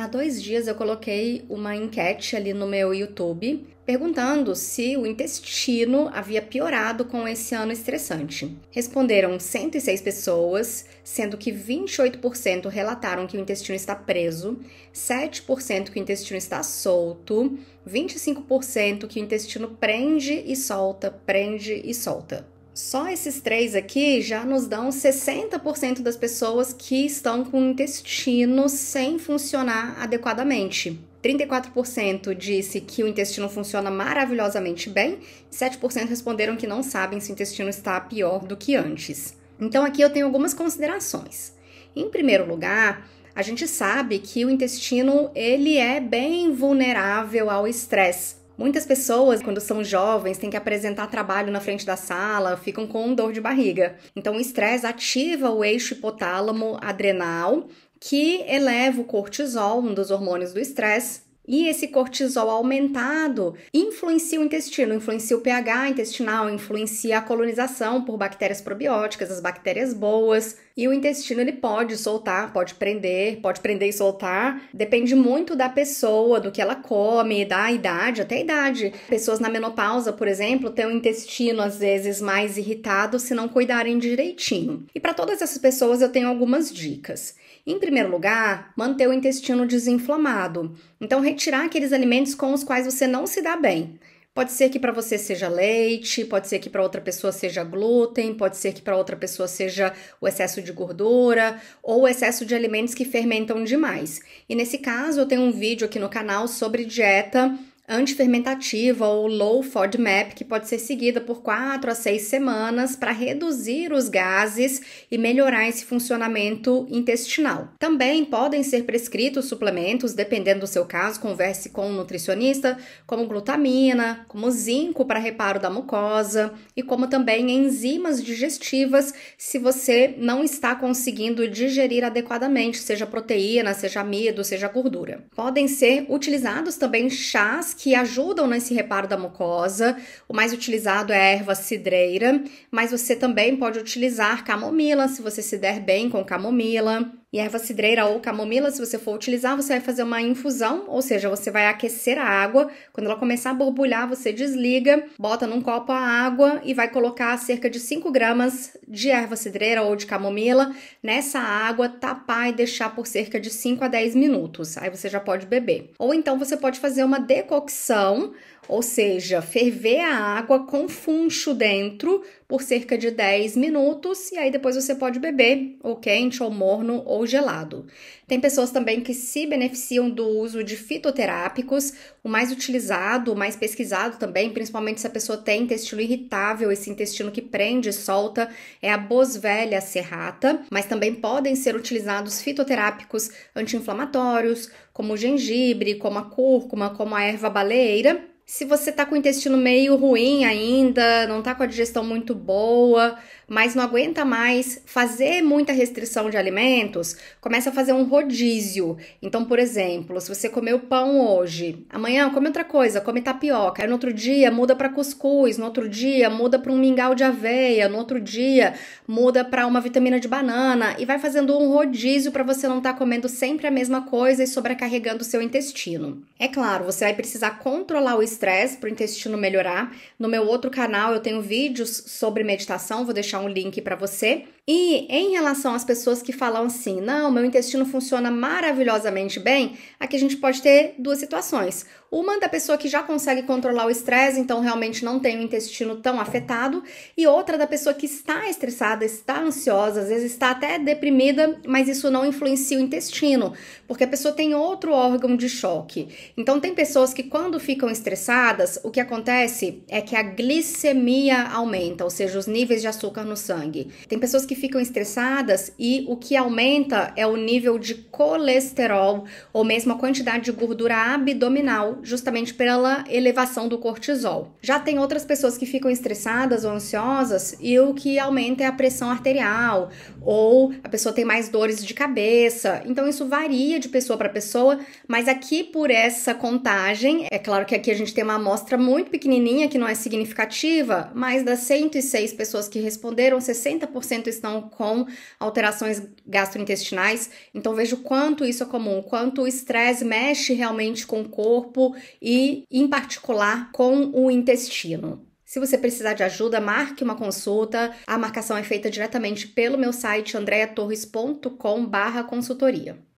Há dois dias eu coloquei uma enquete ali no meu YouTube perguntando se o intestino havia piorado com esse ano estressante. Responderam 106 pessoas, sendo que 28% relataram que o intestino está preso, 7% que o intestino está solto, 25% que o intestino prende e solta, prende e solta. Só esses três aqui já nos dão 60% das pessoas que estão com o intestino sem funcionar adequadamente. 34% disse que o intestino funciona maravilhosamente bem, 7% responderam que não sabem se o intestino está pior do que antes. Então aqui eu tenho algumas considerações. Em primeiro lugar, a gente sabe que o intestino ele é bem vulnerável ao estresse Muitas pessoas, quando são jovens, têm que apresentar trabalho na frente da sala, ficam com dor de barriga. Então, o estresse ativa o eixo hipotálamo adrenal, que eleva o cortisol, um dos hormônios do estresse, e esse cortisol aumentado influencia o intestino, influencia o pH intestinal, influencia a colonização por bactérias probióticas, as bactérias boas. E o intestino ele pode soltar, pode prender, pode prender e soltar. Depende muito da pessoa, do que ela come, da idade, até a idade. Pessoas na menopausa, por exemplo, têm o intestino às vezes mais irritado se não cuidarem direitinho. E para todas essas pessoas eu tenho algumas dicas. Em primeiro lugar, manter o intestino desinflamado. Então, retirar aqueles alimentos com os quais você não se dá bem. Pode ser que para você seja leite, pode ser que para outra pessoa seja glúten, pode ser que para outra pessoa seja o excesso de gordura ou o excesso de alimentos que fermentam demais. E nesse caso, eu tenho um vídeo aqui no canal sobre dieta antifermentativa ou low FODMAP, que pode ser seguida por quatro a seis semanas para reduzir os gases e melhorar esse funcionamento intestinal. Também podem ser prescritos suplementos, dependendo do seu caso, converse com um nutricionista, como glutamina, como zinco para reparo da mucosa e como também enzimas digestivas, se você não está conseguindo digerir adequadamente, seja proteína, seja amido, seja gordura. Podem ser utilizados também chás que ajudam nesse reparo da mucosa. O mais utilizado é a erva cidreira, mas você também pode utilizar camomila, se você se der bem com camomila. E erva cidreira ou camomila, se você for utilizar, você vai fazer uma infusão, ou seja, você vai aquecer a água. Quando ela começar a borbulhar, você desliga, bota num copo a água e vai colocar cerca de 5 gramas de erva cidreira ou de camomila nessa água, tapar e deixar por cerca de 5 a 10 minutos. Aí você já pode beber. Ou então você pode fazer uma decocção, ou seja, ferver a água com funcho dentro por cerca de 10 minutos e aí depois você pode beber, ou quente, ou morno, ou gelado. Tem pessoas também que se beneficiam do uso de fitoterápicos, o mais utilizado, o mais pesquisado também, principalmente se a pessoa tem intestino irritável, esse intestino que prende e solta, é a Boswellia serrata, mas também podem ser utilizados fitoterápicos anti-inflamatórios, como o gengibre, como a cúrcuma, como a erva baleeira se você tá com o intestino meio ruim ainda, não tá com a digestão muito boa, mas não aguenta mais fazer muita restrição de alimentos, começa a fazer um rodízio. Então, por exemplo, se você comeu pão hoje, amanhã come outra coisa, come tapioca, aí no outro dia muda para cuscuz, no outro dia muda para um mingau de aveia, no outro dia muda para uma vitamina de banana e vai fazendo um rodízio para você não estar tá comendo sempre a mesma coisa e sobrecarregando o seu intestino. É claro, você vai precisar controlar o estresse para o intestino melhorar. No meu outro canal eu tenho vídeos sobre meditação, vou deixar um link para você. E em relação às pessoas que falam assim, não, meu intestino funciona maravilhosamente bem, aqui a gente pode ter duas situações. Uma da pessoa que já consegue controlar o estresse, então realmente não tem o intestino tão afetado, e outra da pessoa que está estressada, está ansiosa, às vezes está até deprimida, mas isso não influencia o intestino, porque a pessoa tem outro órgão de choque. Então tem pessoas que quando ficam estressadas, o que acontece é que a glicemia aumenta, ou seja, os níveis de açúcar no sangue. Tem pessoas que ficam estressadas e o que aumenta é o nível de colesterol ou mesmo a quantidade de gordura abdominal, justamente pela elevação do cortisol. Já tem outras pessoas que ficam estressadas ou ansiosas e o que aumenta é a pressão arterial ou a pessoa tem mais dores de cabeça. Então isso varia de pessoa para pessoa, mas aqui por essa contagem, é claro que aqui a gente tem uma amostra muito pequenininha que não é significativa, mas das 106 pessoas que responderam, 60% estão estão com alterações gastrointestinais. Então vejo quanto isso é comum, quanto o estresse mexe realmente com o corpo e, em particular, com o intestino. Se você precisar de ajuda, marque uma consulta. A marcação é feita diretamente pelo meu site andreatorres.com/consultoria.